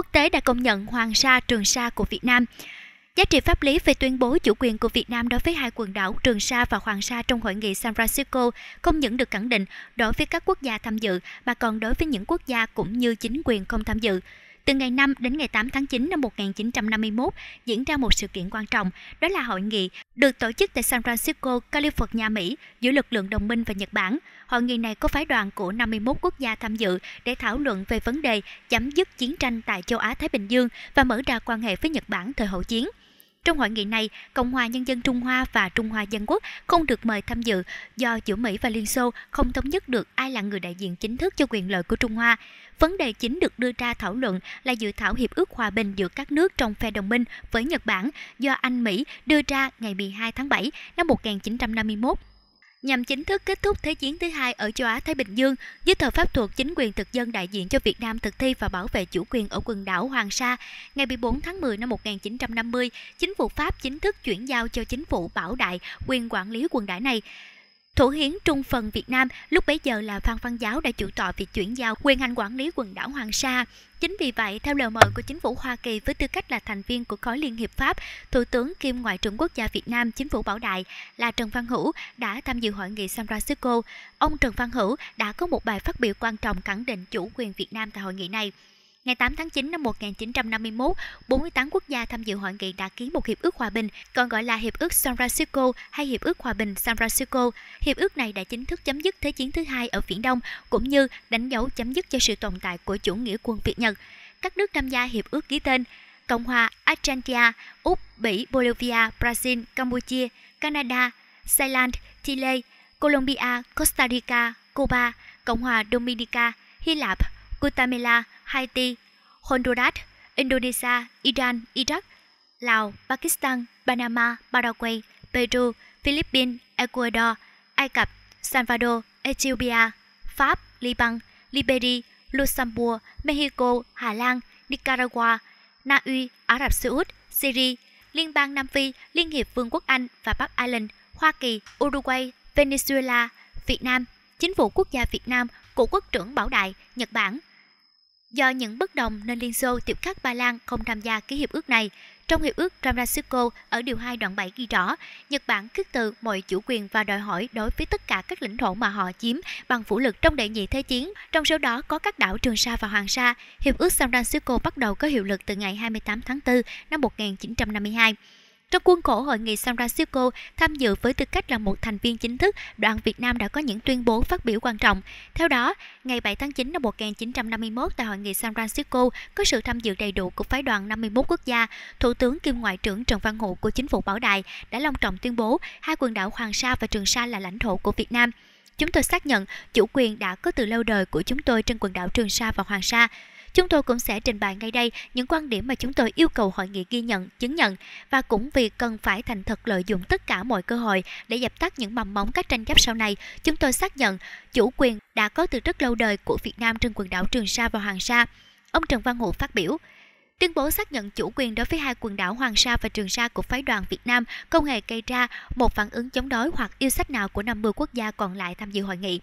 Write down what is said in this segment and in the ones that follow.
quốc tế đã công nhận Hoàng Sa, Trường Sa của Việt Nam. Giá trị pháp lý về tuyên bố chủ quyền của Việt Nam đối với hai quần đảo Trường Sa và Hoàng Sa trong hội nghị San Francisco không những được khẳng định đối với các quốc gia tham dự mà còn đối với những quốc gia cũng như chính quyền không tham dự. Từ ngày 5 đến ngày 8 tháng 9 năm 1951 diễn ra một sự kiện quan trọng, đó là hội nghị được tổ chức tại San Francisco, California, Mỹ giữa lực lượng đồng minh và Nhật Bản. Hội nghị này có phái đoàn của 51 quốc gia tham dự để thảo luận về vấn đề chấm dứt chiến tranh tại châu Á-Thái Bình Dương và mở ra quan hệ với Nhật Bản thời hậu chiến. Trong hội nghị này, Cộng hòa Nhân dân Trung Hoa và Trung Hoa Dân Quốc không được mời tham dự do giữa Mỹ và Liên Xô không thống nhất được ai là người đại diện chính thức cho quyền lợi của Trung Hoa. Vấn đề chính được đưa ra thảo luận là dự thảo hiệp ước hòa bình giữa các nước trong phe đồng minh với Nhật Bản do Anh Mỹ đưa ra ngày 12 tháng 7 năm 1951 nhằm chính thức kết thúc Thế chiến thứ hai ở châu Á-Thái Bình Dương dưới thời pháp thuộc chính quyền thực dân đại diện cho Việt Nam thực thi và bảo vệ chủ quyền ở quần đảo Hoàng Sa. Ngày 14 tháng 10 năm 1950, chính phủ Pháp chính thức chuyển giao cho chính phủ Bảo Đại quyền quản lý quần đảo này. Thủ hiến Trung phần Việt Nam lúc bấy giờ là Phan Văn Giáo đã chủ tọa việc chuyển giao quyền hành quản lý quần đảo Hoàng Sa. Chính vì vậy, theo lời mời của chính phủ Hoa Kỳ với tư cách là thành viên của khối Liên hiệp Pháp, Thủ tướng kiêm Ngoại trưởng quốc gia Việt Nam chính phủ Bảo Đại là Trần Văn Hữu đã tham dự hội nghị San Francisco. Ông Trần Văn Hữu đã có một bài phát biểu quan trọng khẳng định chủ quyền Việt Nam tại hội nghị này. Ngày 8 tháng 9 năm 1951, 48 quốc gia tham dự hội nghị đã ký một hiệp ước hòa bình, còn gọi là hiệp ước San Francisco hay hiệp ước hòa bình San Francisco. Hiệp ước này đã chính thức chấm dứt Thế chiến thứ hai ở Viễn Đông cũng như đánh dấu chấm dứt cho sự tồn tại của chủ nghĩa quân Việt Nhật. Các nước tham gia hiệp ước ký tên Cộng hòa Argentina, Úc, Bỉ, Bolivia, Brazil, Campuchia, Canada, Thailand, Chile, Colombia, Costa Rica, Cuba, Cộng hòa Dominica, Hy Lạp, Guatemala, Haiti, Honduras, Indonesia, Iran, Iraq, Lào, Pakistan, Panama, Paraguay, Peru, Philippines, Ecuador, Ai Cập, Salvador, Ethiopia, Pháp, Liban, Liberia, Luxembourg, Mexico, Hà Lan, Nicaragua, Na Uy, Ả Rập Xê Út, Syria, Liên bang Nam Phi, Liên hiệp Vương quốc Anh và Bắc Ireland, Hoa Kỳ, Uruguay, Venezuela, Việt Nam, Chính phủ Quốc gia Việt Nam, Cổ quốc trưởng Bảo Đại, Nhật Bản, Do những bất đồng nên Liên Xô tiểu khắc Ba Lan không tham gia ký hiệp ước này. Trong hiệp ước Ramrasco ở điều 2 đoạn 7 ghi rõ, Nhật Bản khước từ mọi chủ quyền và đòi hỏi đối với tất cả các lãnh thổ mà họ chiếm bằng vũ lực trong đệ nhị thế chiến, trong số đó có các đảo Trường Sa và Hoàng Sa. Hiệp ước San Francisco bắt đầu có hiệu lực từ ngày 28 tháng 4 năm 1952. Trong khuôn khổ hội nghị San Francisco, tham dự với tư cách là một thành viên chính thức, đoàn Việt Nam đã có những tuyên bố phát biểu quan trọng. Theo đó, ngày 7 tháng 9 năm 1951 tại hội nghị San Francisco có sự tham dự đầy đủ của phái đoàn 51 quốc gia, Thủ tướng kiêm Ngoại trưởng Trần Văn Hữu của chính phủ Bảo Đại đã long trọng tuyên bố hai quần đảo Hoàng Sa và Trường Sa là lãnh thổ của Việt Nam. Chúng tôi xác nhận chủ quyền đã có từ lâu đời của chúng tôi trên quần đảo Trường Sa và Hoàng Sa. Chúng tôi cũng sẽ trình bày ngay đây những quan điểm mà chúng tôi yêu cầu hội nghị ghi nhận, chứng nhận và cũng vì cần phải thành thật lợi dụng tất cả mọi cơ hội để dập tắt những mầm mống các tranh chấp sau này, chúng tôi xác nhận chủ quyền đã có từ rất lâu đời của Việt Nam trên quần đảo Trường Sa và Hoàng Sa. Ông Trần Văn Hữu phát biểu, tuyên bố xác nhận chủ quyền đối với hai quần đảo Hoàng Sa và Trường Sa của phái đoàn Việt Nam không hề gây ra một phản ứng chống đối hoặc yêu sách nào của 50 quốc gia còn lại tham dự hội nghị.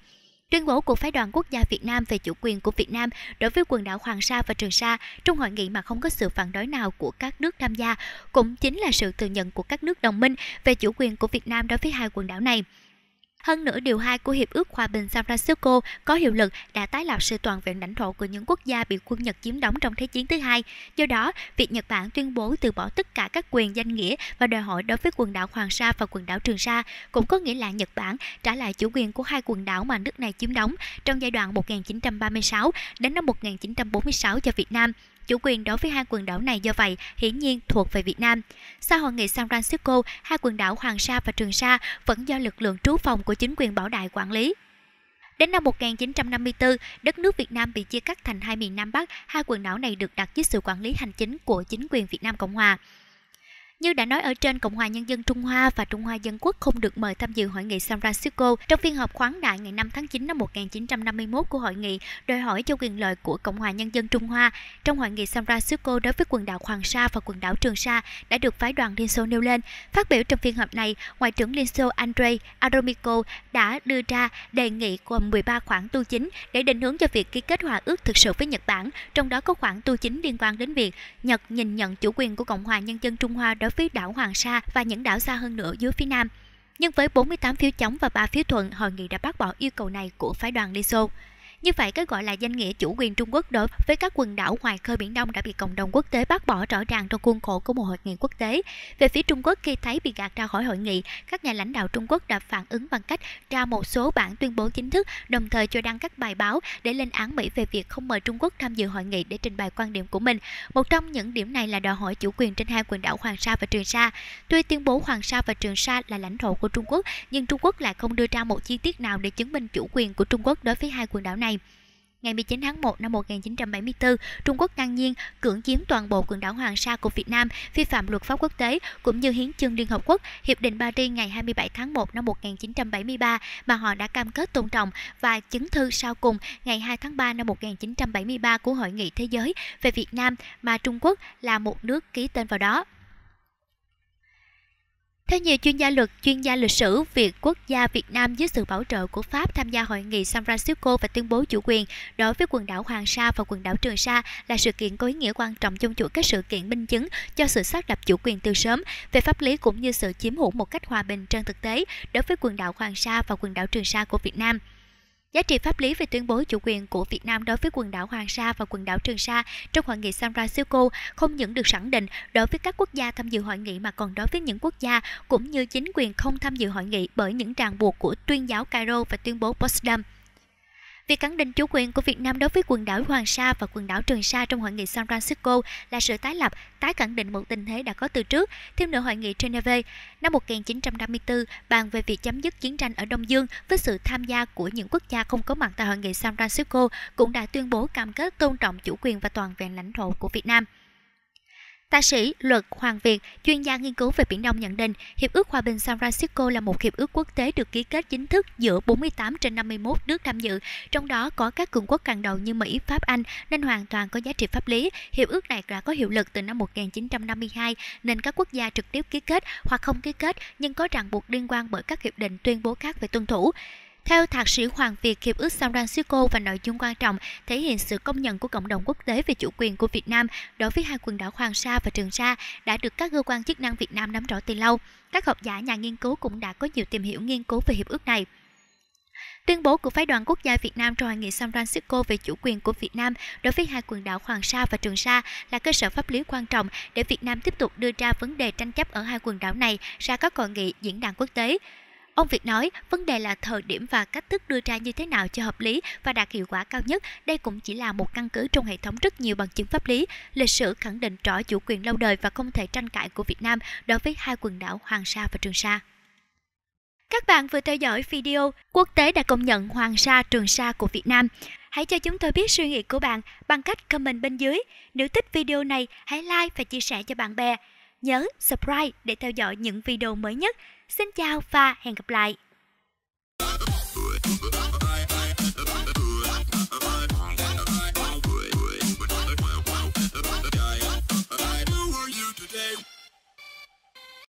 Tuyên bố của Phái đoàn Quốc gia Việt Nam về chủ quyền của Việt Nam đối với quần đảo Hoàng Sa và Trường Sa trong hội nghị mà không có sự phản đối nào của các nước tham gia cũng chính là sự thừa nhận của các nước đồng minh về chủ quyền của Việt Nam đối với hai quần đảo này. Hơn nữa, điều 2 của Hiệp ước Hòa bình San Francisco có hiệu lực đã tái lập sự toàn vẹn lãnh thổ của những quốc gia bị quân Nhật chiếm đóng trong Thế chiến thứ hai. Do đó, việc Nhật Bản tuyên bố từ bỏ tất cả các quyền danh nghĩa và đòi hỏi đối với quần đảo Hoàng Sa và quần đảo Trường Sa cũng có nghĩa là Nhật Bản trả lại chủ quyền của hai quần đảo mà nước này chiếm đóng trong giai đoạn 1936 đến năm 1946 cho Việt Nam. Chủ quyền đối với hai quần đảo này do vậy hiển nhiên thuộc về Việt Nam. Sau hội nghị San Francisco, hai quần đảo Hoàng Sa và Trường Sa vẫn do lực lượng trú phòng của chính quyền Bảo Đại quản lý. Đến năm 1954, đất nước Việt Nam bị chia cắt thành hai miền Nam Bắc, hai quần đảo này được đặt dưới sự quản lý hành chính của chính quyền Việt Nam Cộng Hòa. Như đã nói ở trên, Cộng hòa Nhân dân Trung Hoa và Trung Hoa Dân Quốc không được mời tham dự hội nghị San Francisco trong phiên họp khoáng đại ngày 5 tháng 9 năm 1951 của hội nghị đòi hỏi cho quyền lợi của Cộng hòa Nhân dân Trung Hoa trong hội nghị San Francisco đối với quần đảo Hoàng Sa và quần đảo Trường Sa đã được phái đoàn Liên Xô nêu lên. Phát biểu trong phiên họp này, Ngoại trưởng Liên Xô Andrei Aromico đã đưa ra đề nghị gồm 13 khoản tu chính để định hướng cho việc ký kết hòa ước thực sự với Nhật Bản, trong đó có khoản tu chính liên quan đến việc Nhật nhìn nhận chủ quyền của Cộng hòa Nhân dân Trung Hoa đối đối với đảo Hoàng Sa và những đảo xa hơn nữa dưới phía Nam. Nhưng với 48 phiếu chống và 3 phiếu thuận, hội nghị đã bác bỏ yêu cầu này của phái đoàn Liên Xô. Như vậy, cái gọi là danh nghĩa chủ quyền Trung Quốc đối với các quần đảo ngoài khơi Biển Đông đã bị cộng đồng quốc tế bác bỏ rõ ràng trong khuôn khổ của một hội nghị quốc tế. Về phía Trung Quốc, khi thấy bị gạt ra khỏi hội nghị, các nhà lãnh đạo Trung Quốc đã phản ứng bằng cách ra một số bản tuyên bố chính thức, đồng thời cho đăng các bài báo để lên án Mỹ về việc không mời Trung Quốc tham dự hội nghị để trình bày quan điểm của mình. Một trong những điểm này là đòi hỏi chủ quyền trên hai quần đảo Hoàng Sa và Trường Sa. Tuy tuyên bố Hoàng Sa và Trường Sa là lãnh thổ của Trung Quốc, nhưng Trung Quốc lại không đưa ra một chi tiết nào để chứng minh chủ quyền của Trung Quốc đối với hai quần đảo này. Ngày 19 tháng 1 năm 1974, Trung Quốc ngang nhiên cưỡng chiếm toàn bộ quần đảo Hoàng Sa của Việt Nam, vi phạm luật pháp quốc tế cũng như hiến chương Liên Hợp Quốc, Hiệp định Paris ngày 27 tháng 1 năm 1973 mà họ đã cam kết tôn trọng và chứng thư sau cùng ngày 2 tháng 3 năm 1973 của Hội nghị Thế giới về Việt Nam mà Trung Quốc là một nước ký tên vào đó. Theo nhiều chuyên gia luật, chuyên gia lịch sử, việc quốc gia Việt Nam dưới sự bảo trợ của Pháp tham gia hội nghị San Francisco và tuyên bố chủ quyền đối với quần đảo Hoàng Sa và quần đảo Trường Sa là sự kiện có ý nghĩa quan trọng trong chuỗi các sự kiện minh chứng cho sự xác lập chủ quyền từ sớm về pháp lý cũng như sự chiếm hữu một cách hòa bình trên thực tế đối với quần đảo Hoàng Sa và quần đảo Trường Sa của Việt Nam. Giá trị pháp lý về tuyên bố chủ quyền của Việt Nam đối với quần đảo Hoàng Sa và quần đảo Trường Sa trong hội nghị San Francisco không những được khẳng định đối với các quốc gia tham dự hội nghị mà còn đối với những quốc gia cũng như chính quyền không tham dự hội nghị bởi những ràng buộc của tuyên giáo Cairo và tuyên bố Potsdam. Việc khẳng định chủ quyền của Việt Nam đối với quần đảo Hoàng Sa và quần đảo Trường Sa trong hội nghị San Francisco là sự tái lập, tái khẳng định một tình thế đã có từ trước. Thêm nữa hội nghị Geneva năm 1954 bàn về việc chấm dứt chiến tranh ở Đông Dương với sự tham gia của những quốc gia không có mặt tại hội nghị San Francisco cũng đã tuyên bố cam kết tôn trọng chủ quyền và toàn vẹn lãnh thổ của Việt Nam. Tạ sĩ luật Hoàng Việt, chuyên gia nghiên cứu về Biển Đông nhận định, Hiệp ước Hòa bình San Francisco là một hiệp ước quốc tế được ký kết chính thức giữa 48 trên 51 nước tham dự, trong đó có các cường quốc hàng đầu như Mỹ, Pháp, Anh nên hoàn toàn có giá trị pháp lý. Hiệp ước này đã có hiệu lực từ năm 1952 nên các quốc gia trực tiếp ký kết hoặc không ký kết nhưng có ràng buộc liên quan bởi các hiệp định tuyên bố khác về tuân thủ. Theo Thạc sĩ Hoàng Việt, Hiệp ước San Francisco và nội dung quan trọng thể hiện sự công nhận của cộng đồng quốc tế về chủ quyền của Việt Nam đối với hai quần đảo Hoàng Sa và Trường Sa đã được các cơ quan chức năng Việt Nam nắm rõ từ lâu. Các học giả, nhà nghiên cứu cũng đã có nhiều tìm hiểu nghiên cứu về hiệp ước này. Tuyên bố của Phái đoàn Quốc gia Việt Nam trong Hội nghị San Francisco về chủ quyền của Việt Nam đối với hai quần đảo Hoàng Sa và Trường Sa là cơ sở pháp lý quan trọng để Việt Nam tiếp tục đưa ra vấn đề tranh chấp ở hai quần đảo này ra các hội nghị diễn đàn quốc tế. Ông Việt nói, vấn đề là thời điểm và cách thức đưa ra như thế nào cho hợp lý và đạt hiệu quả cao nhất. Đây cũng chỉ là một căn cứ trong hệ thống rất nhiều bằng chứng pháp lý. Lịch sử khẳng định rõ chủ quyền lâu đời và không thể tranh cãi của Việt Nam đối với hai quần đảo Hoàng Sa và Trường Sa. Các bạn vừa theo dõi video Quốc tế đã công nhận Hoàng Sa, Trường Sa của Việt Nam. Hãy cho chúng tôi biết suy nghĩ của bạn bằng cách comment bên dưới. Nếu thích video này, hãy like và chia sẻ cho bạn bè nhớ subscribe để theo dõi những video mới nhất. Xin chào và hẹn gặp lại!